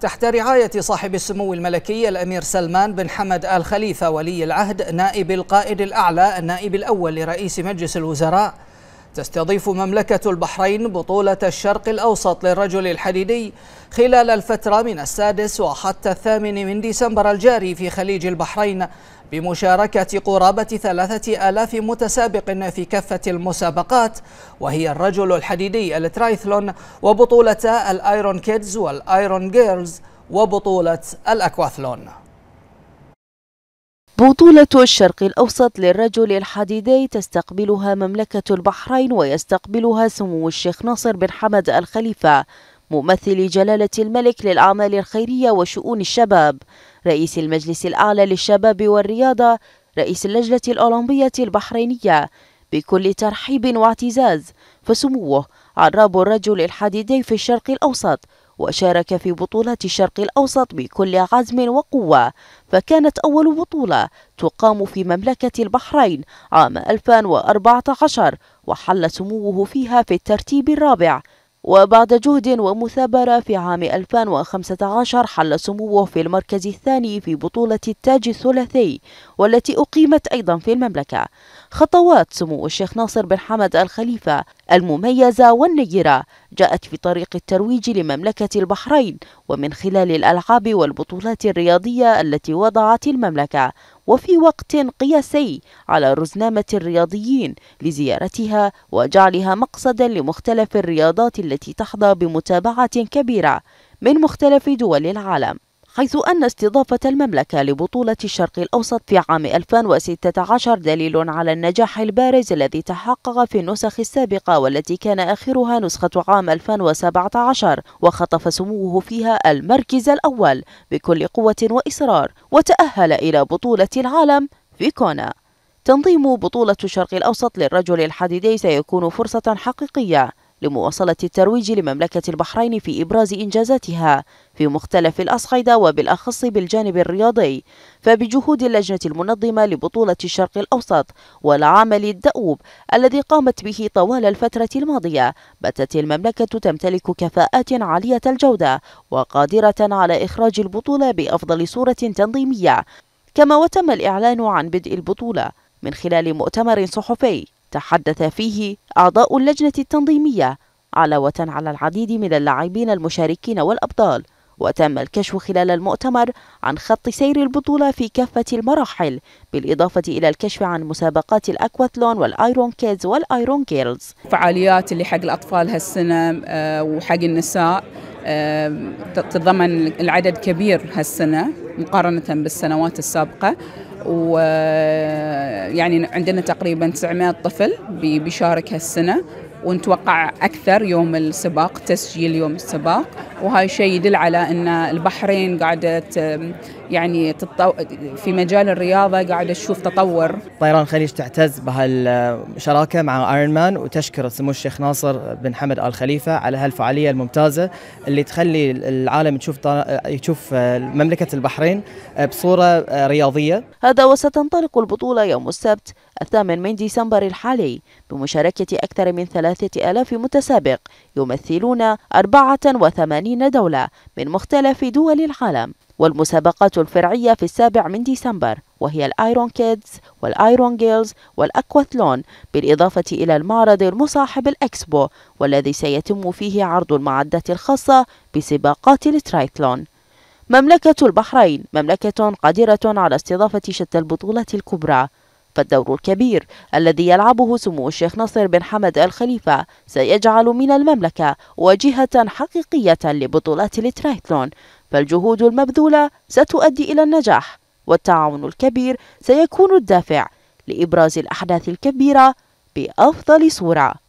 تحت رعاية صاحب السمو الملكي الأمير سلمان بن حمد آل خليفة ولي العهد نائب القائد الأعلى النائب الأول لرئيس مجلس الوزراء تستضيف مملكة البحرين بطولة الشرق الأوسط للرجل الحديدي خلال الفترة من السادس وحتى الثامن من ديسمبر الجاري في خليج البحرين بمشاركة قرابة ثلاثة آلاف متسابق في كافة المسابقات وهي الرجل الحديدي الترايثلون وبطولة الآيرون كيدز والآيرون جيرلز وبطولة الأكواثلون بطولة الشرق الأوسط للرجل الحديدي تستقبلها مملكة البحرين ويستقبلها سمو الشيخ ناصر بن حمد الخليفة ممثل جلالة الملك للأعمال الخيرية وشؤون الشباب رئيس المجلس الأعلى للشباب والرياضة رئيس اللجنة الأولمبية البحرينية بكل ترحيب واعتزاز فسموه عراب الرجل الحديدي في الشرق الأوسط وشارك في بطولات الشرق الأوسط بكل عزم وقوة فكانت أول بطولة تقام في مملكة البحرين عام 2014 وحل سموه فيها في الترتيب الرابع وبعد جهد ومثابرة في عام 2015 حل سموه في المركز الثاني في بطولة التاج الثلاثي والتي أقيمت أيضا في المملكة خطوات سمو الشيخ ناصر بن حمد الخليفة المميزة والنيرة جاءت في طريق الترويج لمملكة البحرين ومن خلال الألعاب والبطولات الرياضية التي وضعت المملكة وفي وقت قياسي على رزنامة الرياضيين لزيارتها وجعلها مقصدا لمختلف الرياضات التي تحظى بمتابعة كبيرة من مختلف دول العالم حيث أن استضافة المملكة لبطولة الشرق الأوسط في عام 2016 دليل على النجاح البارز الذي تحقق في النسخ السابقة والتي كان آخرها نسخة عام 2017 وخطف سموه فيها المركز الأول بكل قوة وإصرار وتأهل إلى بطولة العالم في كونا تنظيم بطولة الشرق الأوسط للرجل الحديدي سيكون فرصة حقيقية لمواصلة الترويج لمملكة البحرين في إبراز إنجازاتها في مختلف الأصعدة وبالأخص بالجانب الرياضي فبجهود اللجنة المنظمة لبطولة الشرق الأوسط والعمل الدؤوب الذي قامت به طوال الفترة الماضية باتت المملكة تمتلك كفاءات عالية الجودة وقادرة على إخراج البطولة بأفضل صورة تنظيمية كما وتم الإعلان عن بدء البطولة من خلال مؤتمر صحفي تحدث فيه أعضاء اللجنة التنظيمية علاوة على العديد من اللاعبين المشاركين والأبطال وتم الكشف خلال المؤتمر عن خط سير البطولة في كافة المراحل بالإضافة إلى الكشف عن مسابقات الأكواثلون والآيرون كيدز والآيرون جيرلز فعاليات اللي حق الأطفال هالسنة آه، وحق النساء تتضمن العدد كبير هالسنة مقارنة بالسنوات السابقة ويعني آه، عندنا تقريبا 900 طفل بيشارك هالسنة ونتوقع أكثر يوم السباق تسجيل يوم السباق وهاي شيء يدل على أن البحرين قاعدة يعني تطو... في مجال الرياضة قاعدة تشوف تطور طيران الخليج تعتز بهالشراكة مع ايرون مان وتشكر سمو الشيخ ناصر بن حمد آل خليفة على هالفعالية الممتازة اللي تخلي العالم تشوف يشوف مملكة البحرين بصورة رياضية هذا وستنطلق البطولة يوم السبت الثامن من ديسمبر الحالي بمشاركة أكثر من ثلاثة آلاف متسابق يمثلون 84 دولة من مختلف دول العالم والمسابقة الفرعية في السابع من ديسمبر وهي الايرون كيدز والايرون جيلز والاكواثلون بالاضافه الى المعرض المصاحب الاكسبو والذي سيتم فيه عرض المعدات الخاصه بسباقات الترايثلون مملكه البحرين مملكه قادره على استضافه شتى البطولات الكبرى فالدور الكبير الذي يلعبه سمو الشيخ ناصر بن حمد الخليفة سيجعل من المملكة واجهة حقيقية لبطولات الترايثلون فالجهود المبذولة ستؤدي إلى النجاح والتعاون الكبير سيكون الدافع لإبراز الأحداث الكبيرة بأفضل صورة